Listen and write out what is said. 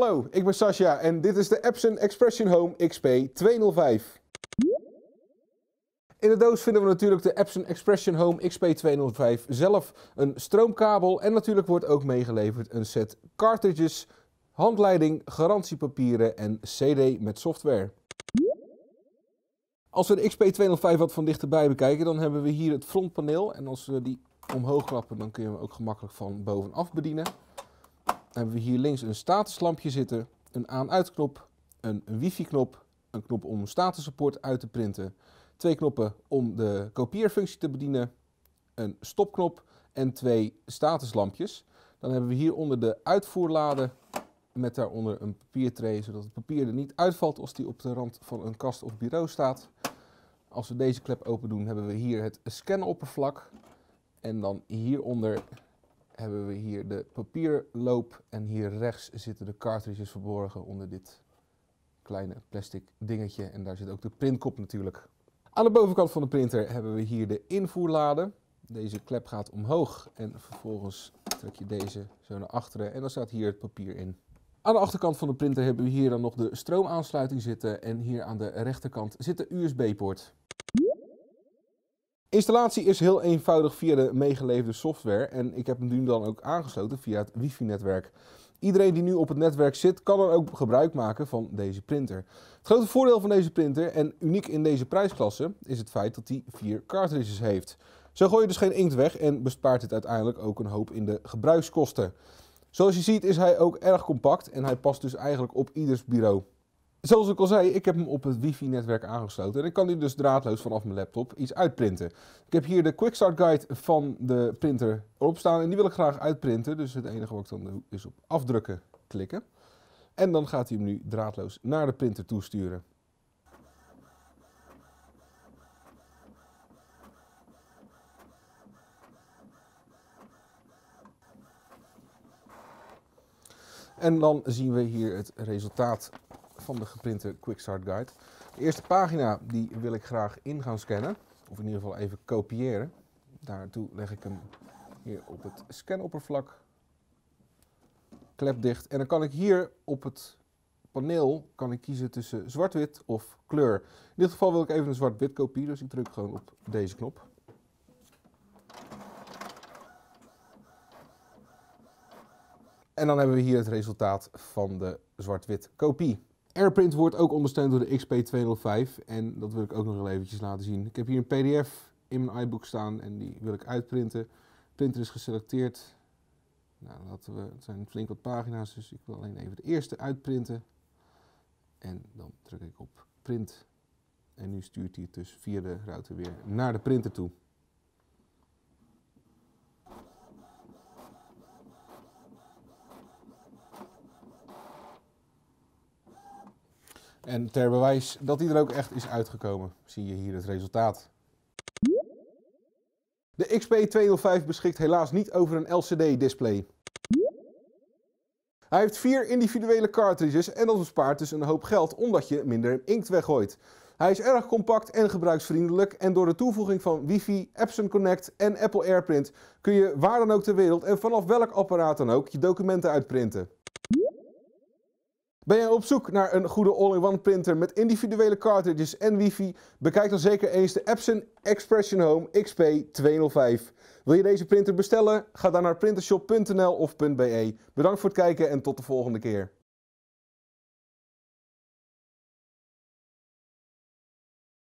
Hallo, ik ben Sascha en dit is de Epson Expression Home XP 205. In de doos vinden we natuurlijk de Epson Expression Home XP205 zelf, een stroomkabel en natuurlijk wordt ook meegeleverd een set cartridges, handleiding, garantiepapieren en CD met software. Als we de XP205 wat van dichterbij bekijken, dan hebben we hier het frontpaneel en als we die omhoog klappen, dan kun je hem ook gemakkelijk van bovenaf bedienen hebben we hier links een statuslampje zitten, een aan-uitknop, een wifi-knop, een knop om een statusrapport uit te printen, twee knoppen om de kopieerfunctie te bedienen, een stopknop en twee statuslampjes. Dan hebben we hieronder de uitvoerlade met daaronder een papiertray, zodat het papier er niet uitvalt als die op de rand van een kast of bureau staat. Als we deze klep open doen, hebben we hier het scanoppervlak. En dan hieronder hebben we hier de papierloop en hier rechts zitten de cartridges verborgen onder dit kleine plastic dingetje. En daar zit ook de printkop natuurlijk. Aan de bovenkant van de printer hebben we hier de invoerlade. Deze klep gaat omhoog en vervolgens trek je deze zo naar achteren en dan staat hier het papier in. Aan de achterkant van de printer hebben we hier dan nog de stroomaansluiting zitten en hier aan de rechterkant zit de USB-poort. Installatie is heel eenvoudig via de meegeleverde software en ik heb hem nu dan ook aangesloten via het wifi-netwerk. Iedereen die nu op het netwerk zit, kan dan ook gebruik maken van deze printer. Het grote voordeel van deze printer, en uniek in deze prijsklasse, is het feit dat hij vier cartridges heeft. Zo gooi je dus geen inkt weg en bespaart dit uiteindelijk ook een hoop in de gebruikskosten. Zoals je ziet is hij ook erg compact en hij past dus eigenlijk op ieders bureau. Zoals ik al zei, ik heb hem op het wifi-netwerk aangesloten en ik kan die dus draadloos vanaf mijn laptop iets uitprinten. Ik heb hier de Quick Start Guide van de printer op staan en die wil ik graag uitprinten. Dus het enige wat ik dan doe is op afdrukken klikken. En dan gaat hij hem nu draadloos naar de printer toesturen. En dan zien we hier het resultaat van de geprinte Quick Start Guide. De eerste pagina die wil ik graag in gaan scannen, of in ieder geval even kopiëren. Daartoe leg ik hem hier op het scanoppervlak, klep dicht. En dan kan ik hier op het paneel kan ik kiezen tussen zwart-wit of kleur. In dit geval wil ik even een zwart-wit kopie, dus ik druk gewoon op deze knop. En dan hebben we hier het resultaat van de zwart-wit kopie. Airprint wordt ook ondersteund door de XP205 en dat wil ik ook nog even eventjes laten zien. Ik heb hier een pdf in mijn iBook staan en die wil ik uitprinten. De printer is geselecteerd. Nou, laten we, het zijn flink wat pagina's, dus ik wil alleen even de eerste uitprinten. En dan druk ik op print. En nu stuurt hij het dus via de router weer naar de printer toe. En ter bewijs dat hij er ook echt is uitgekomen, zie je hier het resultaat. De XP205 beschikt helaas niet over een LCD-display. Hij heeft vier individuele cartridges en dat bespaart dus een hoop geld omdat je minder inkt weggooit. Hij is erg compact en gebruiksvriendelijk en door de toevoeging van wifi, Epson Connect en Apple AirPrint kun je waar dan ook ter wereld en vanaf welk apparaat dan ook je documenten uitprinten. Ben je op zoek naar een goede all-in-one printer met individuele cartridges en wifi? Bekijk dan zeker eens de Epson Expression Home XP205. Wil je deze printer bestellen? Ga dan naar printershop.nl of .be. Bedankt voor het kijken en tot de volgende keer.